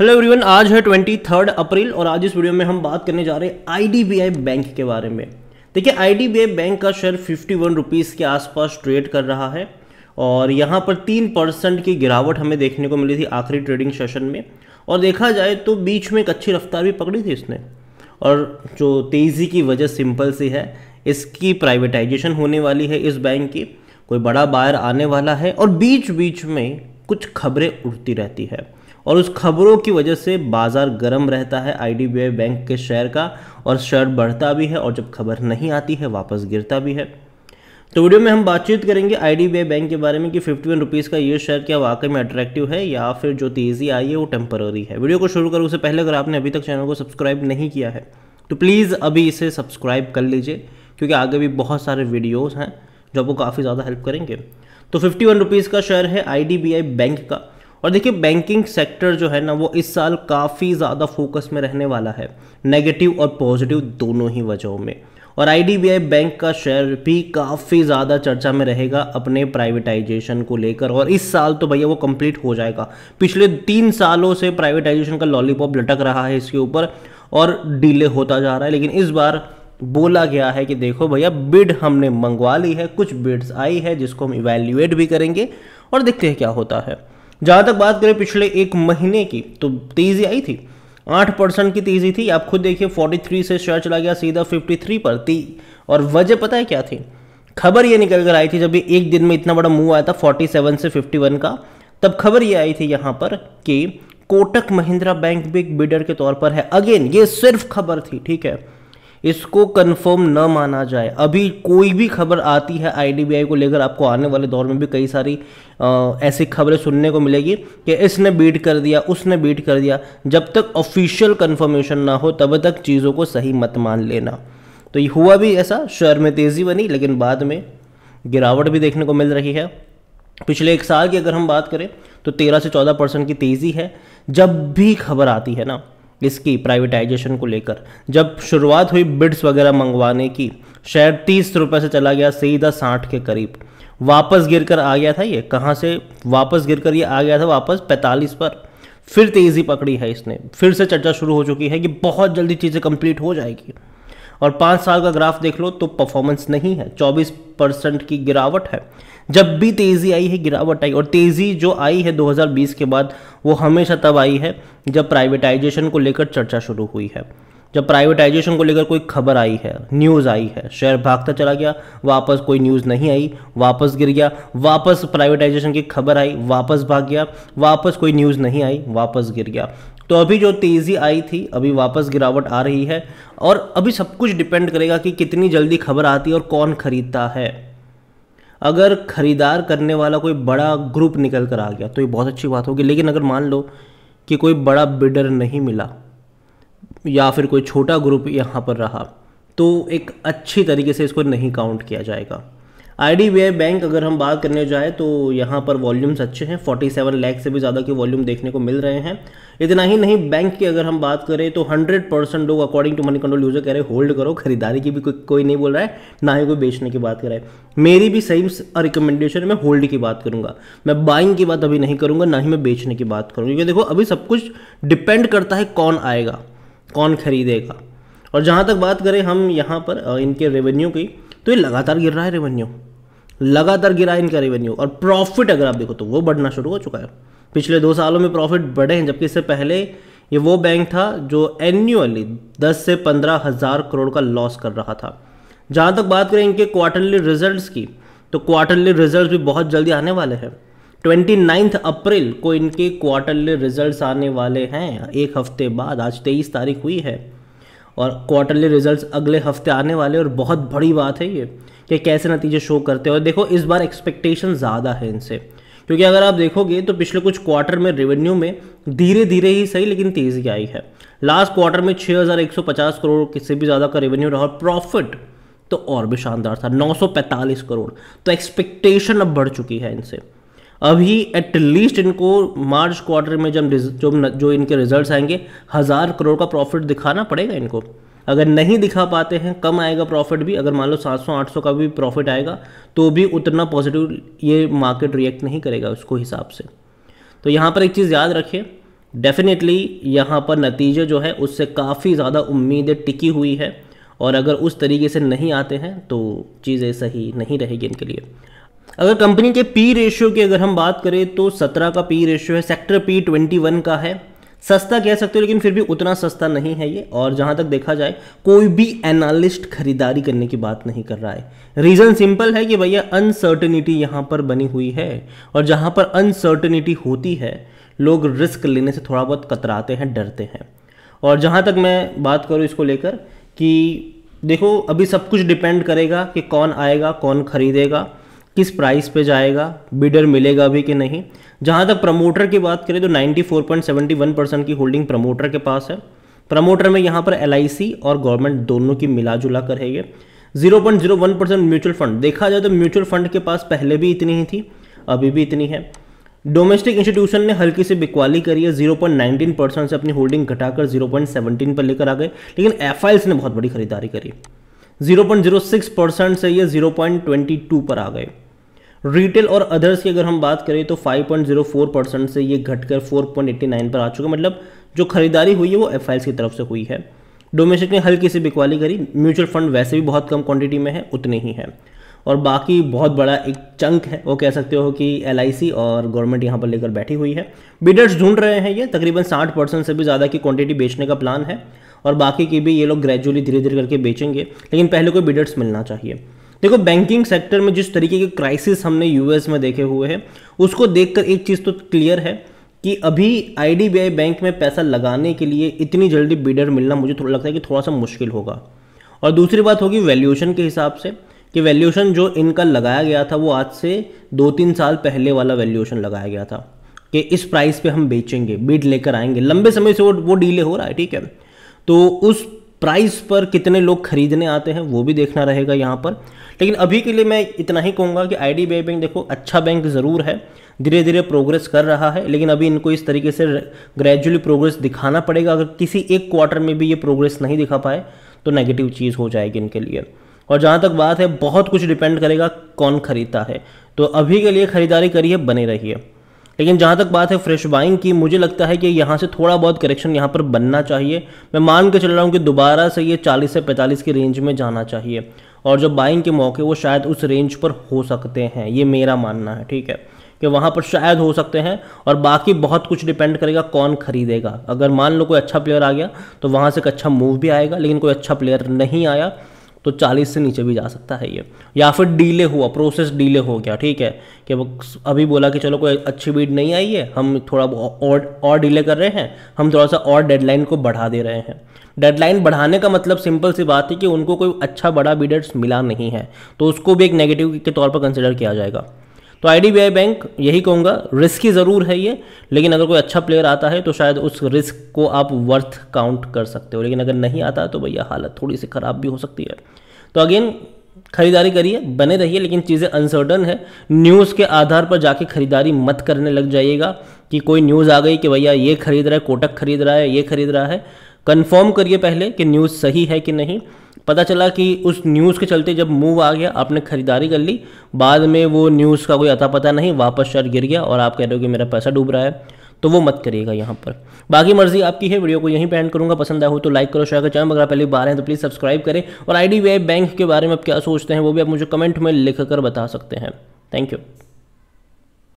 hello everyone आज है twenty third April और आज इस वीडियो में हम बात करने जा रहे हैं आईडीबीआई बैंक के बारे में देखिए आईडीबीआई बैंक का शेयर फिफ्टी वन रुपीज़ के आसपास ट्रेड कर रहा है और यहाँ पर तीन परसेंट की गिरावट हमें देखने को मिली थी आखिरी ट्रेडिंग सेशन में और देखा जाए तो बीच में एक अच्छी रफ्तार भी पकड़ी थी इसने और जो तेज़ी की वजह सिंपल सी है इसकी प्राइवेटाइजेशन होने वाली है इस बैंक की कोई बड़ा बायर आने वाला है और बीच बीच में कुछ खबरें उड़ती रहती है और उस खबरों की वजह से बाज़ार गर्म रहता है आई बैंक के शेयर का और शेयर बढ़ता भी है और जब खबर नहीं आती है वापस गिरता भी है तो वीडियो में हम बातचीत करेंगे आई बैंक के बारे में कि फिफ्टी वन रुपीज़ का ये शेयर क्या वाकई में अट्रैक्टिव है या फिर जो तेज़ी आई है वो टेम्पररी है वीडियो को शुरू करूँ उससे पहले अगर आपने अभी तक चैनल को सब्सक्राइब नहीं किया है तो प्लीज़ अभी इसे सब्सक्राइब कर लीजिए क्योंकि आगे भी बहुत सारे वीडियोज़ हैं जो आपको काफ़ी ज़्यादा हेल्प करेंगे तो फिफ्टी वन रुपीज़ का शेयर है आई बैंक का और देखिए बैंकिंग सेक्टर जो है ना वो इस साल काफ़ी ज़्यादा फोकस में रहने वाला है नेगेटिव और पॉजिटिव दोनों ही वजहों में और आई बैंक का शेयर भी काफ़ी ज़्यादा चर्चा में रहेगा अपने प्राइवेटाइजेशन को लेकर और इस साल तो भैया वो कंप्लीट हो जाएगा पिछले तीन सालों से प्राइवेटाइजेशन का लॉलीपॉप लटक रहा है इसके ऊपर और डिले होता जा रहा है लेकिन इस बार बोला गया है कि देखो भैया बिड हमने मंगवा ली है कुछ बिड्स आई है जिसको हम इवेल्यूएट भी करेंगे और देखते हैं क्या होता है जहां तक बात करें पिछले एक महीने की तो तेज़ी आई थी आठ परसेंट की तेज़ी थी आप खुद देखिए 43 से शेयर चला गया सीधा 53 पर थी और वजह पता है क्या थी खबर ये निकल कर आई थी जब एक दिन में इतना बड़ा मूव आया था 47 से 51 का तब खबर ये आई थी यहां पर कि Kotak Mahindra bank big bidder के तौर पर है अगेन ये सिर्फ खबर थी ठीक है इसको कंफर्म न माना जाए अभी कोई भी खबर आती है आईडीबीआई को लेकर आपको आने वाले दौर में भी कई सारी आ, ऐसी खबरें सुनने को मिलेगी कि इसने बीट कर दिया उसने बीट कर दिया जब तक ऑफिशियल कंफर्मेशन ना हो तब तक चीज़ों को सही मत मान लेना तो ये हुआ भी ऐसा शेयर में तेज़ी बनी लेकिन बाद में गिरावट भी देखने को मिल रही है पिछले एक साल की अगर हम बात करें तो तेरह से चौदह परसेंट की तेज़ी है जब भी खबर आती है ना इसकी प्राइवेटाइजेशन को लेकर जब शुरुआत हुई बिड्स वगैरह मंगवाने की शेयर तीस रुपये से चला गया सीधा साठ के करीब वापस गिर कर आ गया था ये कहाँ से वापस गिर कर ये आ गया था वापस पैंतालीस पर फिर तेज़ी पकड़ी है इसने फिर से चर्चा शुरू हो चुकी है कि बहुत जल्दी चीज़ें कंप्लीट हो जाएगी और पाँच साल का ग्राफ देख लो तो परफॉर्मेंस नहीं है चौबीस परसेंट की गिरावट है जब भी तेज़ी आई है गिरावट आई और तेज़ी जो आई है 2020 के बाद वो हमेशा तब आई है जब प्राइवेटाइजेशन को लेकर चर्चा शुरू हुई है जब प्राइवेटाइजेशन को लेकर कोई खबर आई है न्यूज़ आई है शेयर भागता चला गया वापस कोई न्यूज़ नहीं आई वापस गिर गया वापस प्राइवेटाइजेशन की खबर आई वापस भाग गया वापस कोई न्यूज़ नहीं आई वापस गिर गया तो अभी जो तेज़ी आई थी अभी वापस गिरावट आ रही है और अभी सब कुछ डिपेंड करेगा कि कितनी जल्दी खबर आती है और कौन खरीदता है अगर खरीदार करने वाला कोई बड़ा ग्रुप निकल कर आ गया तो ये बहुत अच्छी बात होगी लेकिन अगर मान लो कि कोई बड़ा बिडर नहीं मिला या फिर कोई छोटा ग्रुप यहाँ पर रहा तो एक अच्छी तरीके से इसको नहीं काउंट किया जाएगा आई बैंक अगर हम बात करने जाए तो यहाँ पर वॉल्यूम्स अच्छे हैं 47 लैख से भी ज़्यादा के वॉल्यूम देखने को मिल रहे हैं इतना ही नहीं बैंक की अगर हम बात करें तो 100 परसेंट लोग according to Moneycontrol user कह रहे होल्ड करो खरीदारी की भी कोई कोई नहीं बोल रहा है ना ही कोई बेचने की बात कर रहा है मेरी भी सही रिकमेंडेशन में होल्ड की बात करूंगा मैं बाइंग की बात अभी नहीं करूंगा ना ही मैं बेचने की बात करूंगा क्योंकि देखो अभी सब कुछ डिपेंड करता है कौन आएगा कौन खरीदेगा और जहाँ तक बात करें हम यहाँ पर इनके रेवेन्यू की तो ये लगातार गिर रहा है रेवेन्यू लगातार गिरा इनका रेवेन्यू और प्रॉफिट अगर आप देखो तो वो बढ़ना शुरू हो चुका है पिछले दो सालों में प्रॉफिट बढ़े हैं जबकि इससे पहले ये वो बैंक था जो एन्यूअली दस से पंद्रह हज़ार करोड़ का लॉस कर रहा था जहाँ तक बात करें इनके क्वार्टरली रिजल्ट्स की तो क्वार्टरली रिजल्ट भी बहुत जल्दी आने वाले हैं ट्वेंटी नाइन्थ अप्रैल को इनके क्वार्टरली रिजल्ट्स आने वाले हैं एक हफ्ते बाद आज तेईस तारीख हुई है और क्वार्टरली रिजल्ट्स अगले हफ्ते आने वाले और बहुत बड़ी बात है ये कि कैसे नतीजे शो करते हैं और देखो इस बार एक्सपेक्टेशन ज़्यादा है इनसे क्योंकि अगर आप देखोगे तो पिछले कुछ क्वार्टर में रेवेन्यू में धीरे धीरे ही सही लेकिन तेज़ी आई है लास्ट क्वार्टर में 6,150 करोड़ किससे भी ज़्यादा का रेवेन्यू रहा और प्रॉफिट तो और भी शानदार था 945 करोड़ तो एक्सपेक्टेशन अब बढ़ चुकी है इनसे अभी एटलीस्ट इनको मार्च क्वार्टर में जब जो जो इनके रिजल्ट आएंगे हज़ार करोड़ का प्रॉफिट दिखाना पड़ेगा इनको अगर नहीं दिखा पाते हैं कम आएगा प्रॉफिट भी अगर मान लो 700 800 का भी प्रॉफिट आएगा तो भी उतना पॉजिटिव ये मार्केट रिएक्ट नहीं करेगा उसको हिसाब से तो यहाँ पर एक चीज़ याद रखिए डेफिनेटली यहाँ पर नतीजे जो है उससे काफ़ी ज़्यादा उम्मीदें टिकी हुई है और अगर उस तरीके से नहीं आते हैं तो चीज़ें सही नहीं रहेगी इनके लिए अगर कंपनी के पी रेशियो की अगर हम बात करें तो 17 का पी रेशियो है सेक्टर पी 21 का है सस्ता कह सकते हो लेकिन फिर भी उतना सस्ता नहीं है ये और जहाँ तक देखा जाए कोई भी एनालिस्ट खरीदारी करने की बात नहीं कर रहा है रीज़न सिंपल है कि भैया अनसर्टनिटी यहाँ पर बनी हुई है और जहां पर अनसर्टनिटी होती है लोग रिस्क लेने से थोड़ा बहुत कतराते हैं डरते हैं और जहां तक मैं बात करूँ इसको लेकर कि देखो अभी सब कुछ डिपेंड करेगा कि कौन आएगा कौन खरीदेगा किस प्राइस पे जाएगा बिडर मिलेगा भी कि नहीं जहां तक प्रमोटर की बात करें तो 94.71 परसेंट की होल्डिंग प्रमोटर के पास है प्रमोटर में यहां पर एल और गवर्नमेंट दोनों की मिला जुला कर है ये जीरो परसेंट म्यूचुअल फंड देखा जाए तो म्यूचुअल फंड के पास पहले भी इतनी ही थी अभी भी इतनी है डोमेस्टिक इंस्टीट्यूशन ने हल्की सी बिकवाली करी है 0.19 परसेंट से अपनी होल्डिंग घटाकर 0.17 पर लेकर आ गए लेकिन एफ ने बहुत बड़ी खरीदारी करी 0.06 परसेंट से ये 0.22 पर आ गए रिटेल और अदर्स की अगर हम बात करें तो 5.04 परसेंट से ये घटकर 4.89 पर आ चुका मतलब जो खरीदारी हुई है वो एफ की तरफ से हुई है डोमेस्टिक ने हल्की सी बिकवाली करी म्यूचुअल फंड वैसे भी बहुत कम क्वांटिटी में है उतने ही है और बाकी बहुत बड़ा एक चंक है वो कह सकते हो कि एल और गवर्नमेंट यहाँ पर लेकर बैठी हुई है बिडर्स ढूंढ रहे हैं ये तकरीबन साठ परसेंट से भी ज़्यादा की क्वांटिटी बेचने का प्लान है और बाकी की भी ये लोग ग्रेजुअली धीरे धीरे करके बेचेंगे लेकिन पहले कोई बिडर्स मिलना चाहिए देखो बैंकिंग सेक्टर में जिस तरीके के क्राइसिस हमने यूएस में देखे हुए हैं उसको देखकर एक चीज़ तो क्लियर है कि अभी आईडीबीआई बैंक में पैसा लगाने के लिए इतनी जल्दी बिडर मिलना मुझे थोड़ा लगता है कि थोड़ा सा मुश्किल होगा और दूसरी बात होगी वैल्यूएशन के हिसाब से कि वैल्यूएशन जो इनका लगाया गया था वो आज से दो तीन साल पहले वाला वैल्यूएशन लगाया गया था कि इस प्राइस पे हम बेचेंगे बिड लेकर आएंगे लंबे समय से वो वो डीले हो रहा है ठीक है तो उस प्राइस पर कितने लोग खरीदने आते हैं वो भी देखना रहेगा यहाँ पर लेकिन अभी के लिए मैं इतना ही कहूँगा कि आई डी बैंक देखो अच्छा बैंक ज़रूर है धीरे धीरे प्रोग्रेस कर रहा है लेकिन अभी इनको इस तरीके से ग्रेजुअली प्रोग्रेस दिखाना पड़ेगा अगर किसी एक क्वार्टर में भी ये प्रोग्रेस नहीं दिखा पाए तो नेगेटिव चीज़ हो जाएगी इनके लिए और जहाँ तक बात है बहुत कुछ डिपेंड करेगा कौन खरीदता है तो अभी के लिए ख़रीदारी करिए बने रहिए लेकिन जहाँ तक बात है फ्रेश बाइंग की मुझे लगता है कि यहाँ से थोड़ा बहुत करेक्शन यहाँ पर बनना चाहिए मैं मान के चल रहा हूँ कि दोबारा से ये 40 से 45 की रेंज में जाना चाहिए और जो बाइंग के मौके वो शायद उस रेंज पर हो सकते हैं ये मेरा मानना है ठीक है कि वहाँ पर शायद हो सकते हैं और बाकी बहुत कुछ डिपेंड करेगा कौन खरीदेगा अगर मान लो कोई अच्छा प्लेयर आ गया तो वहाँ से एक अच्छा मूव भी आएगा लेकिन कोई अच्छा प्लेयर नहीं आया तो 40 से नीचे भी जा सकता है ये या फिर डीले हुआ प्रोसेस डीले हो गया ठीक है कि वो अभी बोला कि चलो कोई अच्छी बीड नहीं आई है हम थोड़ा और और डीले कर रहे हैं हम थोड़ा सा और डेडलाइन को बढ़ा दे रहे हैं डेडलाइन बढ़ाने का मतलब सिंपल सी बात है कि उनको कोई अच्छा बड़ा बीडर्स मिला नहीं है तो उसको भी एक नेगेटिव के तौर पर कंसिडर किया जाएगा तो आई बैंक यही कहूँगा रिस्की ज़रूर है ये लेकिन अगर कोई अच्छा प्लेयर आता है तो शायद उस रिस्क को आप वर्थ काउंट कर सकते हो लेकिन अगर नहीं आता तो भैया हालत थोड़ी सी ख़राब भी हो सकती है तो अगेन खरीदारी करिए बने रहिए लेकिन चीज़ें अनसर्टन है न्यूज़ के आधार पर जाके खरीदारी मत करने लग जाइएगा कि कोई न्यूज़ आ गई कि भैया ये खरीद रहा है कोटक खरीद रहा है ये खरीद रहा है कंफर्म करिए पहले कि न्यूज़ सही है कि नहीं पता चला कि उस न्यूज़ के चलते जब मूव आ गया आपने ख़रीदारी कर ली बाद में वो न्यूज़ का कोई अता पता नहीं वापस शेयर गिर गया और आप कह रहे हो कि मेरा पैसा डूब रहा है तो वो मत करिएगा यहाँ पर बाकी मर्जी आपकी है वीडियो को यहीं पेंड करूँगा पसंद आया हो तो लाइक करो शेयर करो चैनल अगर आप पहली बार हैं तो प्लीज़ सब्सक्राइब करें और आई बैंक के बारे में आप क्या सोचते हैं वो भी आप मुझे कमेंट में लिख कर बता सकते हैं थैंक यू